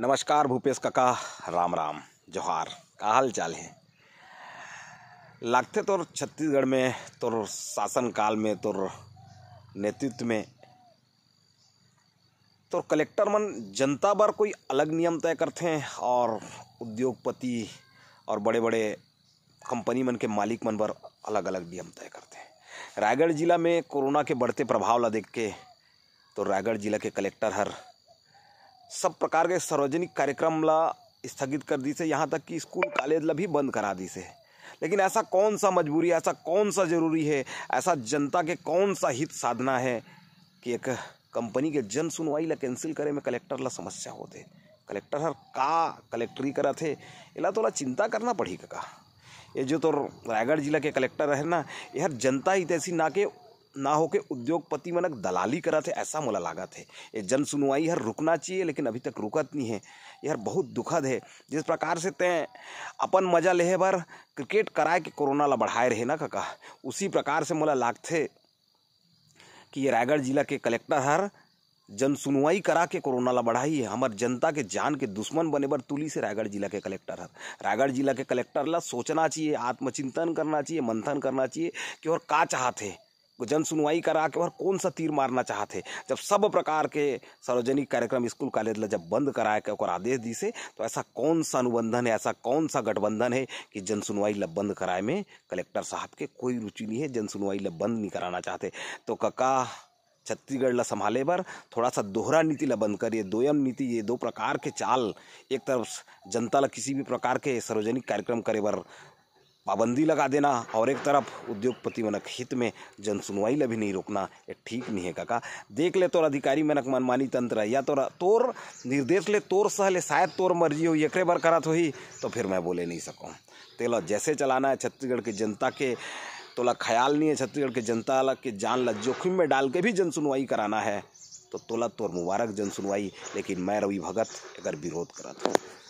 नमस्कार भूपेश काका राम राम जोहार का हाल चाल है लगते तो छत्तीसगढ़ में तो शासन काल में तो नेतृत्व में तो कलेक्टर मन जनता पर कोई अलग नियम तय करते हैं और उद्योगपति और बड़े बड़े कंपनी मन के मालिक मन पर अलग अलग नियम तय करते हैं रायगढ़ जिला में कोरोना के बढ़ते प्रभाव ला देख के तो रायगढ़ जिला के कलेक्टर हर सब प्रकार के सार्वजनिक कार्यक्रम ला स्थगित कर दी से यहाँ तक कि स्कूल कॉलेज ला भी बंद करा दी से लेकिन ऐसा कौन सा मजबूरी ऐसा कौन सा ज़रूरी है ऐसा जनता के कौन सा हित साधना है कि एक कंपनी के जन सुनवाई ला कैंसिल करे में कलेक्टर ला समस्या होते कलेक्टर हर का कलेक्टरी करा थे इला ला चिंता करना पड़ी का ये जो तो रायगढ़ जिला के कलेक्टर है ना यार जनता तैसी ना के ना होके उद्योगपति मनक दलाली करा थे ऐसा मोला लागत है ये जन सुनवाई हर रुकना चाहिए लेकिन अभी तक रुकत नहीं है यह बहुत दुखद है जिस प्रकार से तें अपन मजा लेहे बर क्रिकेट कराए के कोरोना ला बढ़ाए रहे ना कका उसी प्रकार से मोला लागते कि ये रायगढ़ जिला के कलेक्टर हर जन सुनवाई करा के कोरोना ला बढ़ाई है हमार जनता के जान के दुश्मन बने बर तुली से रायगढ़ जिला के कलेक्टर हर रायगढ़ जिला के कलेक्टर ला सोचना चाहिए आत्मचिंतन करना चाहिए मंथन करना चाहिए कि और का चाहते हैं जन सुनवाई करा के और कौन सा तीर मारना चाहते जब सब प्रकार के सार्वजनिक कार्यक्रम स्कूल कॉलेज ला जब बंद कराए के और आदेश दी से तो ऐसा कौन सा अनुबंधन है ऐसा कौन सा गठबंधन है कि जन सुनवाई लब बंद कराए में कलेक्टर साहब के कोई रुचि नहीं है जन सुनवाई लब बंद नहीं कराना चाहते तो कका छत्तीसगढ़ ला संभाले पर थोड़ा सा दोहरा नीति ला बंद करिए दोयम नीति ये दो प्रकार के चाल एक तरफ जनता ला किसी भी प्रकार के सार्वजनिक कार्यक्रम करे पर पाबंदी लगा देना और एक तरफ उद्योगपति मनक हित में जन सुनवाई भी नहीं रोकना ये ठीक नहीं है काका देख ले तोर अधिकारी मनक मनमानी तंत्र है या तोरा तोर निर्देश ले तोर सह ले शायद तोर मर्जी हो एक बार तो ही तो फिर मैं बोले नहीं सकूँ तेला जैसे चलाना है छत्तीसगढ़ की जनता के तोला ख्याल नहीं है छत्तीसगढ़ के जनता के जान ल जोखिम में डाल के भी जन सुनवाई कराना है तो तोला तोर मुबारक जन सुनवाई लेकिन मैं रवि भगत अगर विरोध करत हूँ